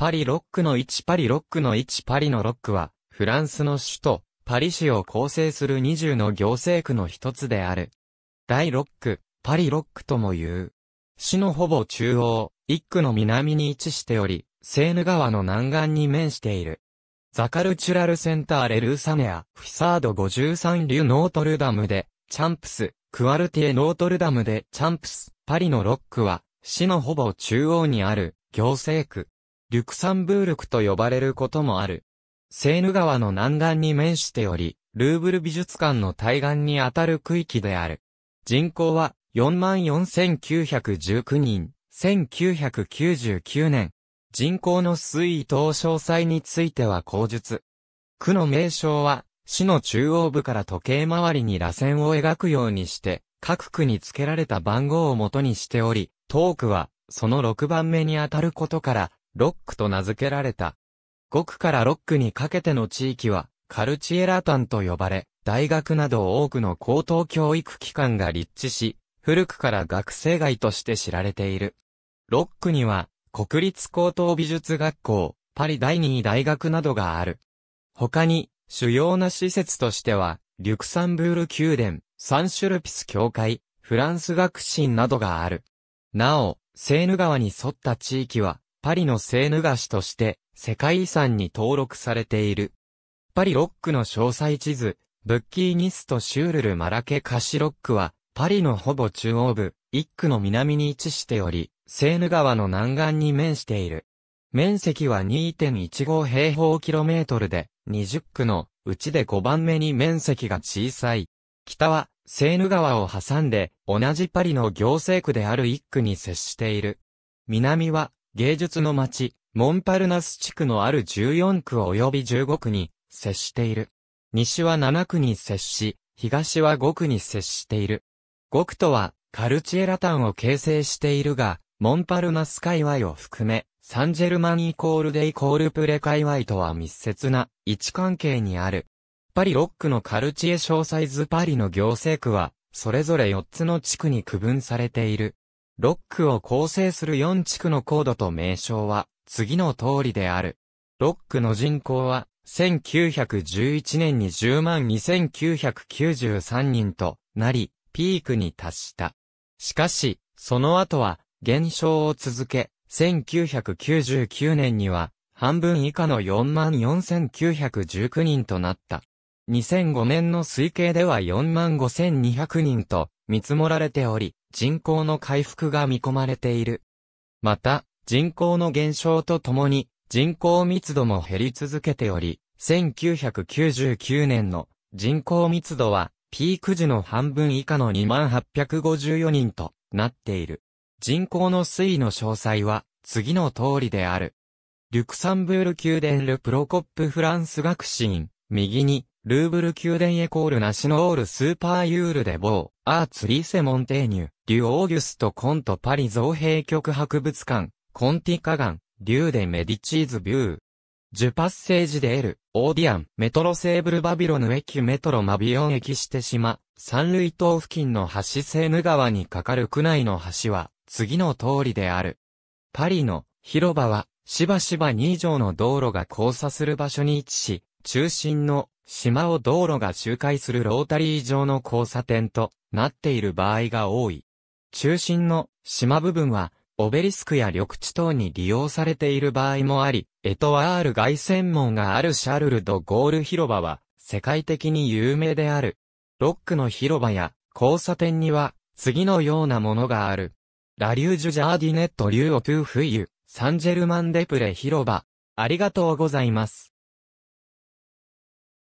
パリロックの1パリロックの1パリのロックは、フランスの首都、パリ市を構成する20の行政区の一つである。第6区、パリロックとも言う。市のほぼ中央、1区の南に位置しており、セーヌ川の南岸に面している。ザカルチュラルセンターレルーサネア、フィサード53流ノートルダムで、チャンプス、クワルティエノートルダムでチャンプス、パリのロックは、市のほぼ中央にある、行政区。リュクサンブールクと呼ばれることもある。セーヌ川の南岸に面しており、ルーブル美術館の対岸にあたる区域である。人口は44,919人、1999年。人口の推移等詳細については口述。区の名称は、市の中央部から時計回りに螺旋を描くようにして、各区に付けられた番号を元にしており、当区は、その6番目にあたることから、ロックと名付けられた。5区からロックにかけての地域は、カルチエラタンと呼ばれ、大学など多くの高等教育機関が立地し、古くから学生街として知られている。ロックには、国立高等美術学校、パリ第二大学などがある。他に、主要な施設としては、リュクサンブール宮殿、サンシュルピス教会、フランス学神などがある。なお、セーヌ川に沿った地域は、パリのセーヌ菓子として世界遺産に登録されている。パリロックの詳細地図、ブッキーニスとシュールルマラケカシロックは、パリのほぼ中央部、一区の南に位置しており、セーヌ川の南岸に面している。面積は2.15平方キロメートルで、20区のうちで5番目に面積が小さい。北は、セーヌ川を挟んで、同じパリの行政区である一区に接している。南は、芸術の街、モンパルナス地区のある14区及び15区に接している。西は7区に接し、東は5区に接している。5区とは、カルチエラタンを形成しているが、モンパルナス界隈を含め、サンジェルマンイコールデイコールプレ界隈とは密接な位置関係にある。パリ6区のカルチエ詳細図パリの行政区は、それぞれ4つの地区に区分されている。ロックを構成する4地区の高度と名称は、次の通りである。ロックの人口は、1911年に10万2993人となり、ピークに達した。しかし、その後は、減少を続け、1999年には、半分以下の4万4919人となった。2005年の推計では4万5200人と見積もられており、人口の回復が見込まれている。また、人口の減少とともに、人口密度も減り続けており、1999年の人口密度は、ピーク時の半分以下の2854人となっている。人口の推移の詳細は、次の通りである。リュクサンブール宮殿ルプロコップフランス学士院、右に、ルーブル宮殿エコールナシノールスーパーユールデボー、アーツリーセモンテーニュ、リュ・オーギュスト・コント・パリ造幣局博物館、コンティ・カガン、リューデ・メディチーズ・ビュー。ジュパッセージ・デール、オーディアン、メトロセーブル・バビロヌエュ・メトロ・マビオン駅して島、三類島付近の橋セーヌ川に架かる区内の橋は、次の通りである。パリの広場は、しばしば2以上の道路が交差する場所に位置し、中心の島を道路が周回するロータリー上の交差点となっている場合が多い。中心の島部分は、オベリスクや緑地等に利用されている場合もあり、エトワール外線門があるシャルル・ド・ゴール広場は、世界的に有名である。ロックの広場や交差点には、次のようなものがある。ラリュージュ・ジャーディネット・リューオ・トゥ・フイユ、サンジェルマン・デプレ広場。ありがとうございます。